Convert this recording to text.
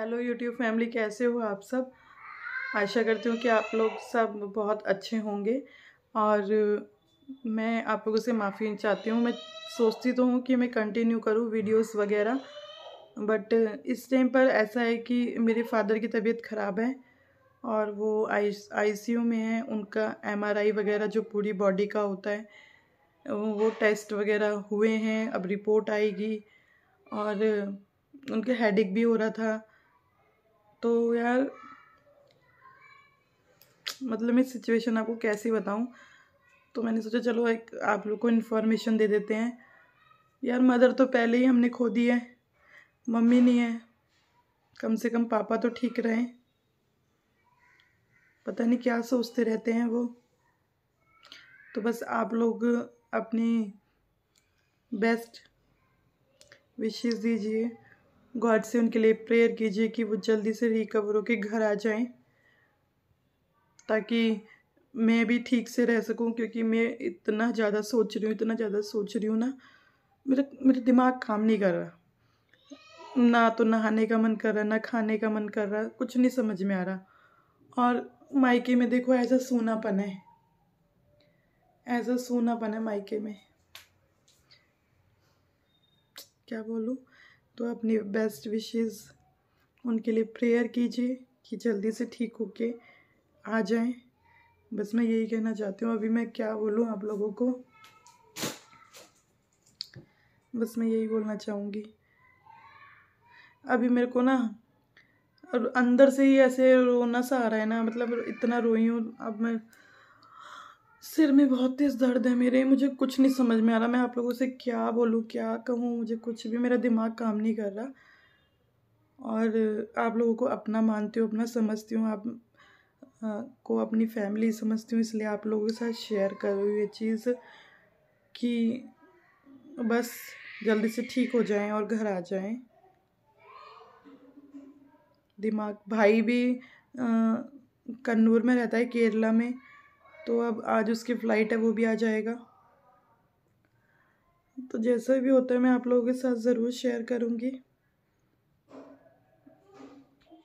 hello YouTube family कैसे हो आप सब आशा करती हूँ कि आप लोग सब बहुत अच्छे होंगे और मैं आप लोगों से माफ़ी चाहती हूँ मैं सोचती तो हूँ कि मैं कंटिन्यू करूँ वीडियोस वगैरह बट इस टाइम पर ऐसा है कि मेरे फादर की तबीयत ख़राब है और वो आई आईसीयू में है उनका एमआरआई वगैरह जो पूरी बॉडी का होता है वो टेस्ट वगैरह हुए हैं अब रिपोर्ट आएगी और उनके हेडिक भी हो रहा था तो यार मतलब मैं सिचुएशन आपको कैसे बताऊं तो मैंने सोचा चलो एक आप लोग को इन्फॉर्मेशन दे देते हैं यार मदर तो पहले ही हमने खो दी है मम्मी नहीं है कम से कम पापा तो ठीक रहें पता नहीं क्या सोचते रहते हैं वो तो बस आप लोग अपनी बेस्ट विशेज दीजिए गॉड से उनके लिए प्रेयर कीजिए कि वो जल्दी से रिकवर होकर घर आ जाएं ताकि मैं भी ठीक से रह सकूं क्योंकि मैं इतना ज़्यादा सोच रही हूँ इतना ज़्यादा सोच रही हूँ ना मेरा मेरा दिमाग काम नहीं कर रहा ना तो नहाने का मन कर रहा ना खाने का मन कर रहा कुछ नहीं समझ में आ रहा और मायके में देखो ऐसा सोनापन है ऐसा सोनापन है मायके में क्या बोलूँ तो अपनी बेस्ट विशेस उनके लिए प्रेयर कीजिए कि जल्दी से ठीक होके आ जाएं बस मैं यही कहना चाहती हूँ अभी मैं क्या बोलूँ आप लोगों को बस मैं यही बोलना चाहूँगी अभी मेरे को ना अंदर से ही ऐसे रोना सा आ रहा है ना मतलब इतना रोई हूँ अब मैं सिर में बहुत तेज़ दर्द है मेरे मुझे कुछ नहीं समझ में आ रहा मैं आप लोगों से क्या बोलूँ क्या कहूँ मुझे कुछ भी मेरा दिमाग काम नहीं कर रहा और आप लोगों को अपना मानती हूँ अपना समझती हूँ आप आ, को अपनी फैमिली समझती हूँ इसलिए आप लोगों के साथ शेयर कर रही हूँ ये चीज़ कि बस जल्दी से ठीक हो जाएं और घर आ जाएं दिमाग भाई भी कन्नूर में रहता है केरला में तो अब आज उसकी फ़्लाइट है वो भी आ जाएगा तो जैसा भी होता है मैं आप लोगों के साथ ज़रूर शेयर करूँगी